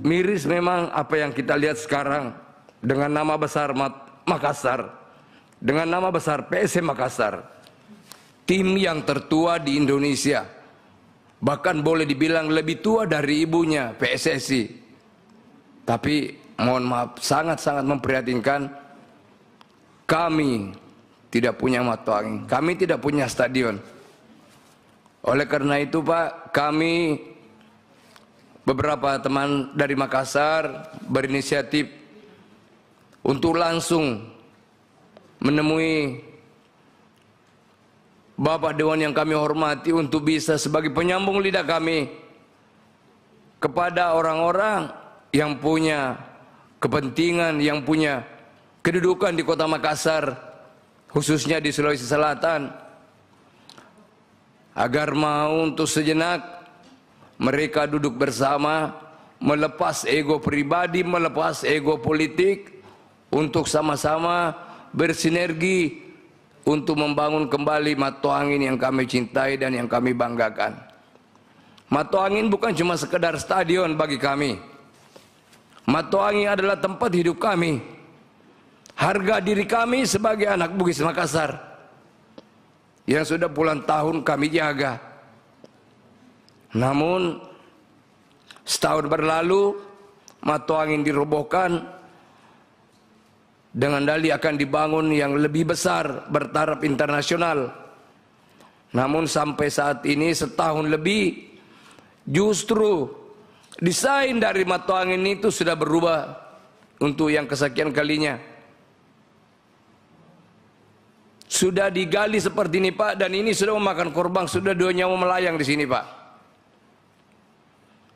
Miris memang apa yang kita lihat sekarang dengan nama besar Makassar, dengan nama besar PSM Makassar, tim yang tertua di Indonesia, bahkan boleh dibilang lebih tua dari ibunya PSSI. Tapi mohon maaf sangat-sangat memprihatinkan kami tidak punya mata angin, kami tidak punya stadion. Oleh karena itu Pak, kami beberapa teman dari Makassar berinisiatif untuk langsung menemui Bapak Dewan yang kami hormati untuk bisa sebagai penyambung lidah kami kepada orang-orang yang punya kepentingan, yang punya kedudukan di kota Makassar, khususnya di Sulawesi Selatan, agar mau untuk sejenak mereka duduk bersama, melepas ego pribadi, melepas ego politik, untuk sama-sama bersinergi untuk membangun kembali mata angin yang kami cintai dan yang kami banggakan. Mata angin bukan cuma sekedar stadion bagi kami. Mata angin adalah tempat hidup kami. Harga diri kami sebagai anak Bugis Makassar. Yang sudah puluhan tahun kami jaga. Namun setahun berlalu mata angin dirobohkan dengan dali akan dibangun yang lebih besar bertaraf internasional. Namun sampai saat ini setahun lebih justru desain dari mata angin itu sudah berubah untuk yang kesekian kalinya. Sudah digali seperti ini Pak dan ini sudah memakan korban, sudah dua nyawa melayang di sini Pak.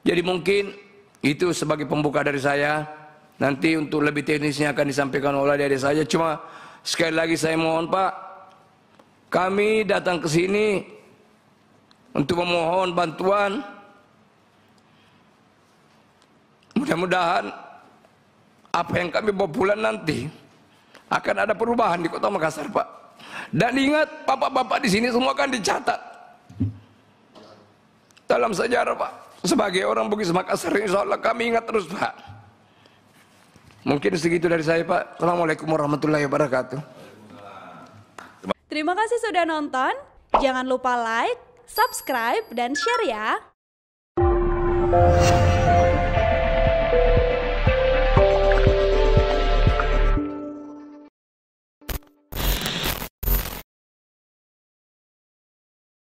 Jadi mungkin itu sebagai pembuka dari saya. Nanti untuk lebih teknisnya akan disampaikan oleh dari saya. Cuma sekali lagi saya mohon Pak, kami datang ke sini untuk memohon bantuan. Mudah-mudahan apa yang kami bawa pulang nanti akan ada perubahan di Kota Makassar, Pak. Dan ingat, bapak-bapak di sini semua akan dicatat dalam sejarah, Pak. Sebagai orang Bugis Makassar, insya Allah kami ingat terus Pak. Mungkin segitu dari saya Pak. Assalamualaikum warahmatullahi wabarakatuh. Terima kasih sudah nonton. Jangan lupa like, subscribe, dan share ya.